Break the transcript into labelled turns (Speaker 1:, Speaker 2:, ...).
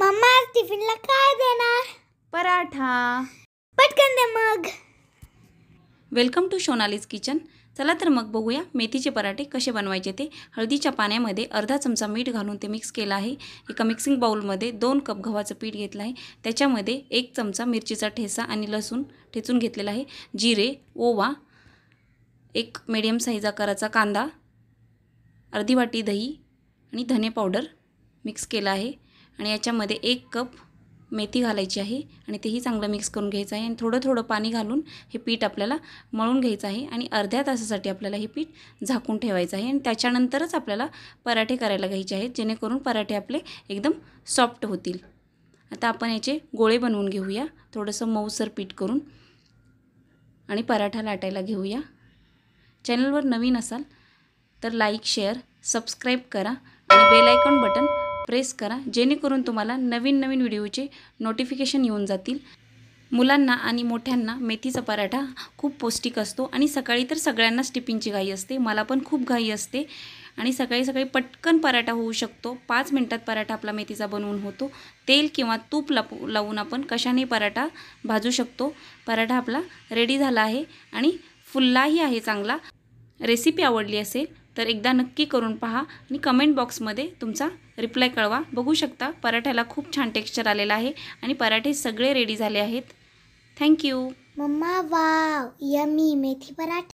Speaker 1: mamma आज टिफिनला काय देणार पराठा पटकन दे मग वेलकम टू सोनालीज किचन चला तर मग बघूया मेथीचे पराठे कसे बनवायचे ते हळदीच्या पाण्यामध्ये अर्धा चमचा मीठ घालून ते मिक्स केलं आहे एका मिक्सिंग बाउलमध्ये दोन कप गव्हाचं पीठ घेतलं आहे त्याच्यामध्ये एक चमचा मिरचीचा ठेसा आणि लसूण ठेचून घेतलेला आहे जिरे ओवा एक मीडियम साईज आकाराचा कांदा अर्धी वाटी दही आणि धने पावडर मिक्स केला आहे आणि याच्यामध्ये एक कप मेथी घालायची आहे आणि तेही चांगलं मिक्स करून घ्यायचं आहे आणि थोडं थोडं पाणी घालून हे पीठ आपल्याला मळून घ्यायचं आहे आणि अर्ध्या तासासाठी आपल्याला हे पीठ झाकून ठेवायचं आहे आणि त्याच्यानंतरच आपल्याला पराठे करायला घ्यायचे आहेत जेणेकरून पराठे आपले एकदम सॉफ्ट होतील आता आपण याचे गोळे बनवून घेऊया थोडंसं मऊसर पीठ करून आणि पराठा लाटायला घेऊया चॅनलवर नवीन असाल तर लाईक शेअर सबस्क्राईब करा आणि बेलायकॉन बटन प्रेस करा जेणेकरून तुम्हाला नवीन नवीन व्हिडिओचे नोटिफिकेशन येऊन जातील मुलांना आणि मोठ्यांना मेथीचा पराठा खूप पौष्टिक असतो आणि सकाळी तर सगळ्यांनाच टिफिनची घाई असते मला पण खूप घाई असते आणि सकाळी सकाळी पटकन पराठा होऊ शकतो पाच मिनटात पराठा आपला मेथीचा बनवून होतो तेल किंवा तूप लापू लावून आपण कशाने पराठा भाजू शकतो पराठा आपला रेडी झाला आहे आणि फुल्लाही आहे चांगला रेसिपी आवडली असेल तर एकदा नक्की करून पहा आणि कमेंट बॉक्समध्ये तुमचा रिप्लाय कळवा बघू शकता पराठ्याला खूप छान टेक्स्चर आलेला आहे आणि पराठे सगळे रेडी झाले आहेत थँक्यू मम्मा वाव यमी मेथी पराठा